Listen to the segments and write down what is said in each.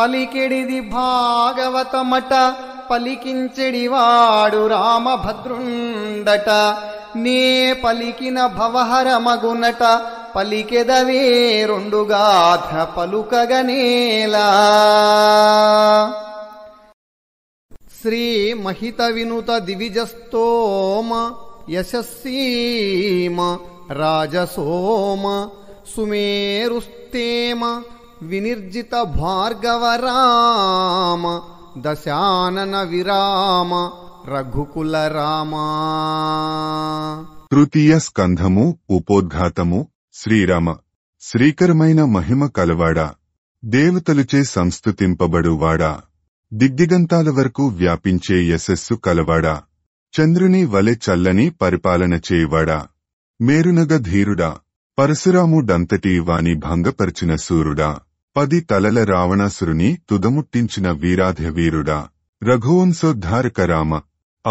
పలికిడిది భాగవతమట పలికించెడివాడు రామభద్రుండట నే పలికిన భవహరమగునట పలికెదవే గాథ పలుకగనేలా శ్రీ మహిత వినుత దివిజస్తోమ యశస్సీమ రాజసోమ సుమేరుస్తేమ వినిర్జిత రామ దశానన విరామ రఘుకుల రామా తృతీయ స్కంధము ఉపోద్ఘాతము శ్రీరామ శ్రీకరమైన మహిమ కలవాడా దేవతలుచే సంస్థుతింపబడువాడా దిగ్దిగంతాల వరకు వ్యాపించే యశస్సు కలవాడా చంద్రుని వలె చల్లని పరిపాలన చేయవాడా మేరునగ ధీరుడా పరశురాముడంతటి వాణి భంగపరిచిన సూరుడా పది తలల రావణాసురుని తుదముట్టించిన వీరాధ్య వీరుడా రఘువంశోద్ధారక రామ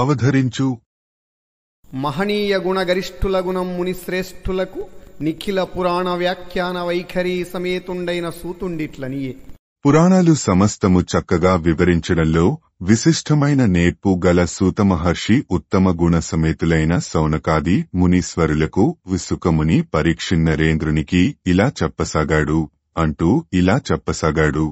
అవధరించు మహనీయ గుణగరిష్ఠుల గుణం మునిశ్రేష్ఠులకు నిఖిల పురాణ వ్యాఖ్యాన వైఖరి సమేతుండైన సూతుండిట్లనియే పురాణాలు సమస్తము చక్కగా వివరించడంలో విశిష్టమైన నేర్పు గల సూతమహర్షి ఉత్తమ గుణ సమేతులైన సౌనకాది మునీశ్వరులకు విసుకముని పరీక్షిన్నరేంద్రునికి ఇలా చెప్పసాగాడు అంటూ ఇలా చెప్పసాగాడు